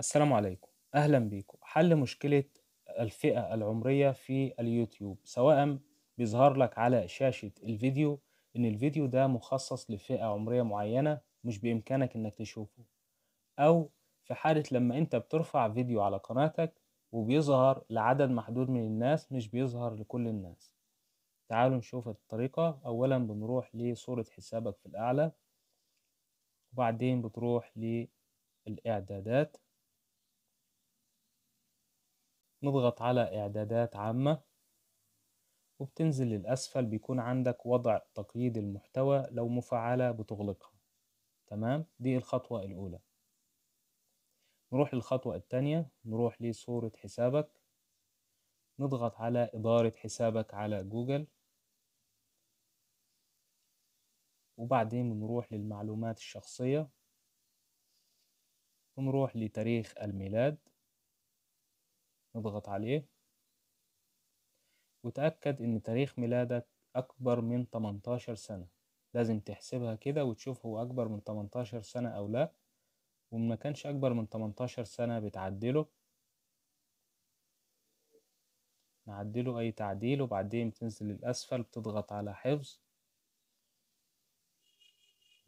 السلام عليكم أهلا بيكم حل مشكلة الفئة العمرية في اليوتيوب سواء بيظهر لك على شاشة الفيديو إن الفيديو ده مخصص لفئة عمرية معينة مش بإمكانك إنك تشوفه أو في حالة لما أنت بترفع فيديو على قناتك وبيظهر لعدد محدود من الناس مش بيظهر لكل الناس تعالوا نشوف الطريقة أولا بنروح لصورة حسابك في الأعلى وبعدين بتروح للإعدادات نضغط على إعدادات عامة وبتنزل للأسفل بيكون عندك وضع تقييد المحتوى لو مفعلة بتغلقها تمام دي الخطوة الأولى نروح للخطوة الثانية نروح لصورة حسابك نضغط على إدارة حسابك على جوجل وبعدين بنروح للمعلومات الشخصية ونروح لتاريخ الميلاد نضغط عليه وتأكد إن تاريخ ميلادك أكبر من 18 سنة لازم تحسبها كده وتشوف هو أكبر من 18 سنة أو لأ وما كانش أكبر من 18 سنة بتعدله نعدله أي تعديل وبعدين بتنزل للأسفل بتضغط على حفظ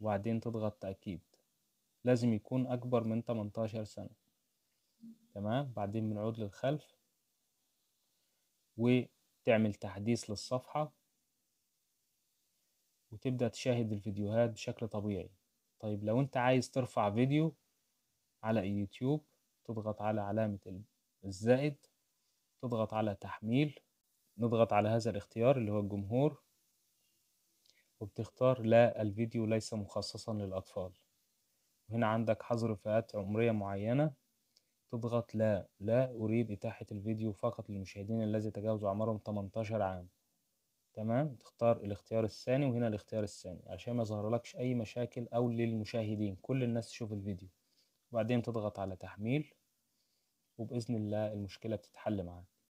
وبعدين تضغط تأكيد لازم يكون أكبر من 18 سنة تمام بعدين بنعود للخلف وتعمل تحديث للصفحة وتبدأ تشاهد الفيديوهات بشكل طبيعي طيب لو انت عايز ترفع فيديو على يوتيوب تضغط على علامة الزائد تضغط على تحميل نضغط على هذا الاختيار اللي هو الجمهور وبتختار لا الفيديو ليس مخصصا للأطفال وهنا عندك حظر فئات عمرية معينة تضغط لا لا أريد إتاحة الفيديو فقط للمشاهدين الذي تجاوزوا عمرهم 18 عام تمام تختار الاختيار الثاني وهنا الاختيار الثاني عشان ما لكش أي مشاكل أو للمشاهدين كل الناس تشوف الفيديو وبعدين تضغط على تحميل وبإذن الله المشكلة بتتحل معاك